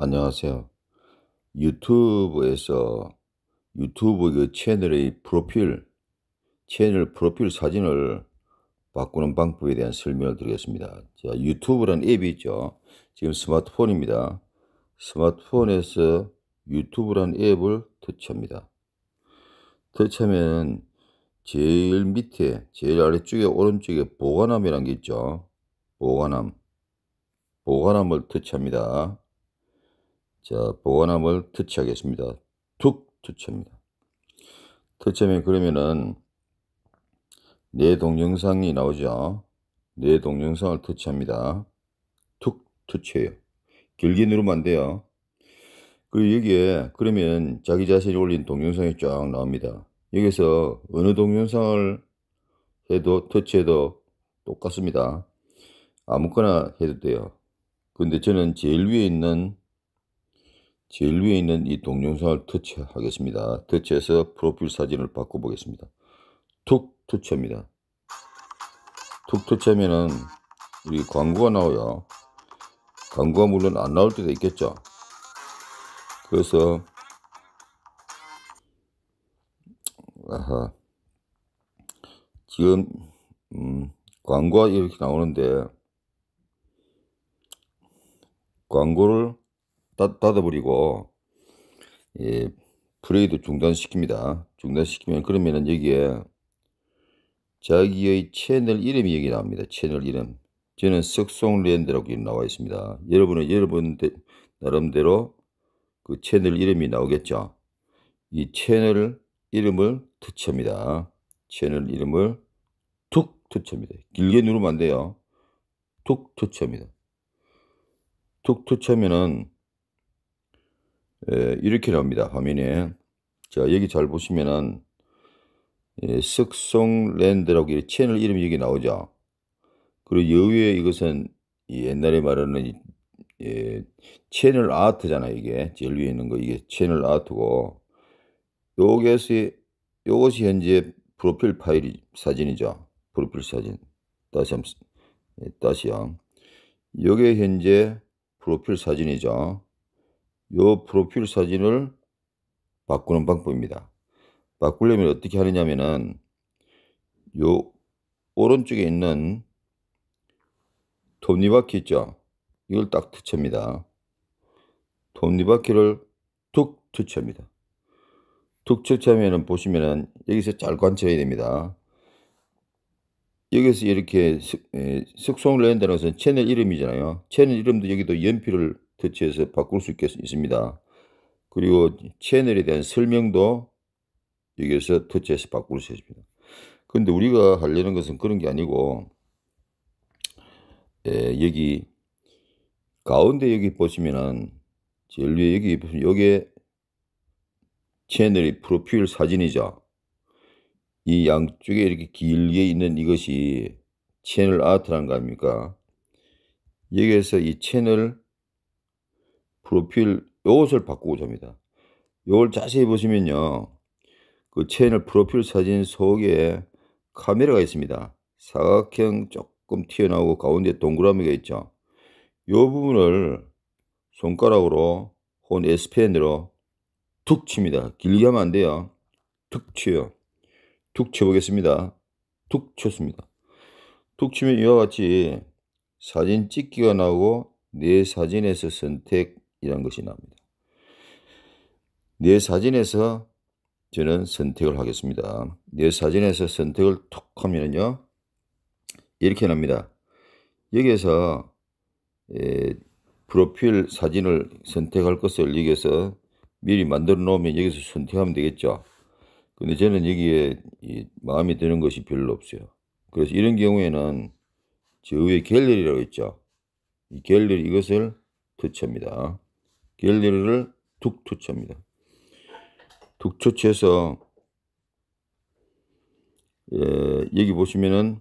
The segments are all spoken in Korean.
안녕하세요. 유튜브에서 유튜브 그 채널의 프로필, 채널 프로필 사진을 바꾸는 방법에 대한 설명을 드리겠습니다. 자, 유튜브란 앱이 있죠. 지금 스마트폰입니다. 스마트폰에서 유튜브란 앱을 터치합니다. 터치하면 제일 밑에, 제일 아래쪽에 오른쪽에 보관함이라는 게 있죠. 보관함. 보관함을 터치합니다. 자, 보관함을 터치하겠습니다. 툭 터치합니다. 터치하면 그러면은 내 동영상이 나오죠. 내 동영상을 터치합니다. 툭 터치해요. 길게 누르면 안 돼요. 그리고 여기에 그러면 자기 자신이 올린 동영상이 쫙 나옵니다. 여기서 어느 동영상을 해도 터치해도 똑같습니다. 아무거나 해도 돼요. 근데 저는 제일 위에 있는 제일 위에 있는 이 동영상을 터치하겠습니다. 터치해서 프로필 사진을 바꿔보겠습니다. 툭 터치합니다. 툭 터치하면은 우리 광고가 나와요. 광고가 물론 안 나올 때도 있겠죠. 그래서 아하 지금 음, 광고가 이렇게 나오는데 광고를 닫아버리고 예, 브레이도 중단시킵니다. 중단시키면 그러면은 여기에 자기의 채널 이름이 여기 나옵니다. 채널 이름. 저는 석송랜드라고 나와 있습니다. 여러분은 여러분 대, 나름대로 그 채널 이름이 나오겠죠. 이 채널 이름을 터치합니다. 채널 이름을 툭 터치합니다. 길게 누르면 안 돼요. 툭 터치합니다. 툭 터치하면은 예, 이렇게 나옵니다. 화면에. 자, 여기 잘 보시면은, 예, 석송랜드라고 채널 이름이 여기 나오죠. 그리고 여위에 이것은 옛날에 말하는 예, 채널 아트잖아, 요 이게. 제일 위에 있는 거, 이게 채널 아트고. 요것이, 요것이 현재 프로필 파일 사진이죠. 프로필 사진. 다시 한번, 예, 다시요. 요게 현재 프로필 사진이죠. 요 프로필 사진을 바꾸는 방법입니다. 바꾸려면 어떻게 하느냐면은 요 오른쪽에 있는 톱니바퀴 있죠? 이걸 딱 터치합니다. 톱니바퀴를 툭 터치합니다. 툭 터치하면은 보시면은 여기서 잘 관찰해야 됩니다. 여기서 이렇게 습, 에, 숙성을 낸다는 것은 채널 이름이잖아요. 채널 이름도 여기도 연필을 터치해서 바꿀 수 있겠, 습니다 그리고 채널에 대한 설명도 여기에서 터치해서 바꿀 수 있습니다. 그런데 우리가 하려는 것은 그런 게 아니고 예, 여기 가운데 여기 보시면은 제일 위에 여기 보시면 요게 채널의 프로필 사진이자 이 양쪽에 이렇게 길게 있는 이것이 채널 아트란 거 아닙니까? 여기에서 이 채널 프로필 요것을 바꾸고자 합니다. 요걸 자세히 보시면요. 그 채널 프로필 사진 속에 카메라가 있습니다. 사각형 조금 튀어나오고 가운데 동그라미가 있죠. 요 부분을 손가락으로 혹은 S펜으로 툭 칩니다. 길게 하면 안 돼요. 툭치요툭 쳐보겠습니다. 툭 쳤습니다. 툭 치면 이와 같이 사진 찍기가 나오고 내 사진에서 선택 이런 것이 나옵니다. 내 사진에서 저는 선택을 하겠습니다. 내 사진에서 선택을 툭 하면요. 이렇게 납니다. 여기에서 에, 프로필 사진을 선택할 것을 여기에서 미리 만들어 놓으면 여기서 선택하면 되겠죠. 근데 저는 여기에 마음에 드는 것이 별로 없어요. 그래서 이런 경우에는 저 위에 갤러리라고 있죠. 이 갤러리 이것을 터치합니다. 갤리를둑투치입니다둑투치에서 예, 여기 보시면은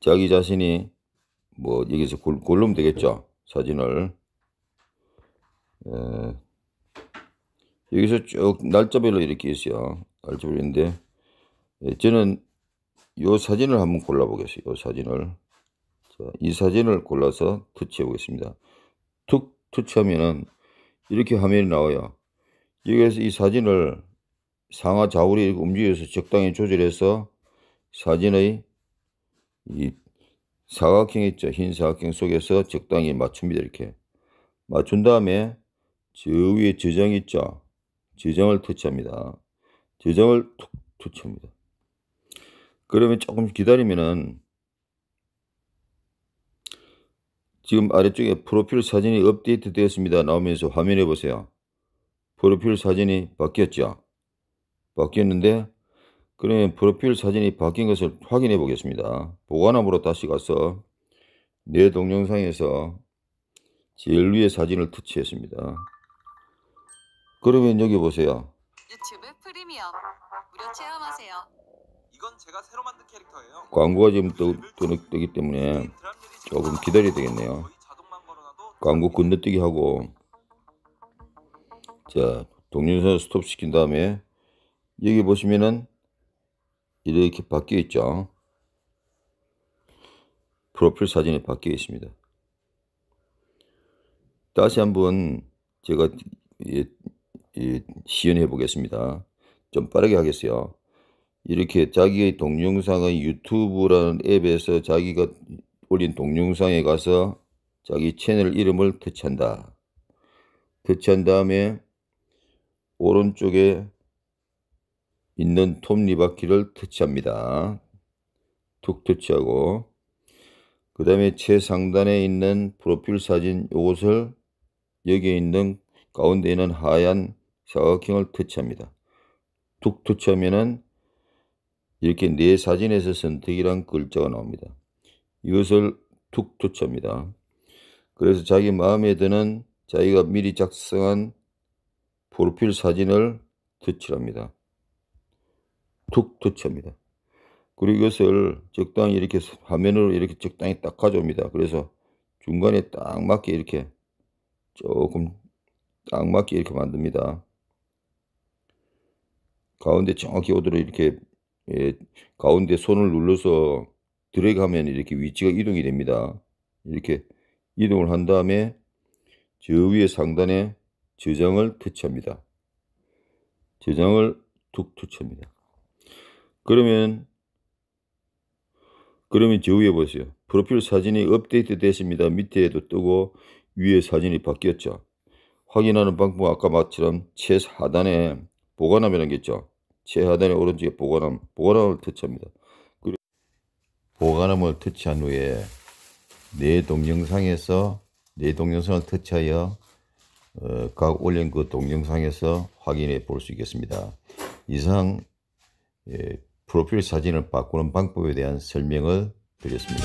자기 자신이 뭐 여기서 골, 골름 되겠죠 사진을 예, 여기서 쭉 날짜별로 이렇게 있어요 날짜별로 데 예, 저는 요 사진을 한번 골라 보겠습니다 요 사진을 자, 이 사진을 골라서 투치해 보겠습니다 툭 터치하면은 이렇게 화면이 나와요. 여기에서 이 사진을 상하 좌우로 움직여서 적당히 조절해서 사진의 이 사각형 있죠. 흰 사각형 속에서 적당히 맞춥니다. 이렇게. 맞춘 다음에 저 위에 저장 있죠. 저장을 터치합니다. 저장을 툭 터치합니다. 그러면 조금 기다리면은 지금 아래쪽에 프로필 사진이 업데이트 되었습니다. 나오면서 화면에 보세요. 프로필 사진이 바뀌었죠. 바뀌었는데 그러면 프로필 사진이 바뀐 것을 확인해 보겠습니다. 보관함으로 다시 가서 내 동영상에서 제일 위에 사진을 터치했습니다. 그러면 여기 보세요. 유튜브 프리미엄 무료 체험하세요. 이건 제가 새로 만든 캐릭터예요. 광고가 지금 떠, 떠, 떠기 때문에 조금 기다려야 되겠네요. 광고 건너뛰기 하고 자 동영상 스톱 시킨 다음에 여기 보시면은 이렇게 바뀌어 있죠. 프로필 사진이 바뀌어 있습니다. 다시 한번 제가 예, 예, 시연해 보겠습니다. 좀 빠르게 하겠어요. 이렇게 자기의 동영상의 유튜브라는 앱에서 자기가 올린 동영상에 가서 자기 채널 이름을 터치한다. 터치한 다음에 오른쪽에 있는 톱니바퀴를 터치합니다. 툭 터치하고 그 다음에 최상단에 있는 프로필 사진 이것을 여기에 있는 가운데 있는 하얀 사각형을 터치합니다. 툭 터치하면은 이렇게 네 사진에서 선택이란 글자가 나옵니다. 이것을 툭 쫓아옵니다. 그래서 자기 마음에 드는 자기가 미리 작성한 프로필 사진을 덧치합니다툭 덧칠합니다. 그리고 이것을 적당히 이렇게 화면으로 이렇게 적당히 딱 가져옵니다. 그래서 중간에 딱 맞게 이렇게 조금 딱 맞게 이렇게 만듭니다. 가운데 정확히 오도록 이렇게 예, 가운데 손을 눌러서 드래그 하면 이렇게 위치가 이동이 됩니다. 이렇게 이동을 한 다음에 저 위에 상단에 저장을 터치합니다. 저장을 툭 터치합니다. 그러면 그러면 저 위에 보세요. 프로필 사진이 업데이트 되십니다. 밑에도 뜨고 위에 사진이 바뀌었죠. 확인하는 방법은 아까 말처럼 최하단에 보관함이라는 게 있죠. 최하단에 오른쪽에 보관함, 보관함을 터치합니다. 보관함을 터치한 후에 내 동영상에서 내 동영상을 터치하여 어, 각 올린 그 동영상에서 확인해 볼 수 있겠습니다. 이상 예, 프로필 사진을 바꾸는 방법에 대한 설명을 드렸습니다.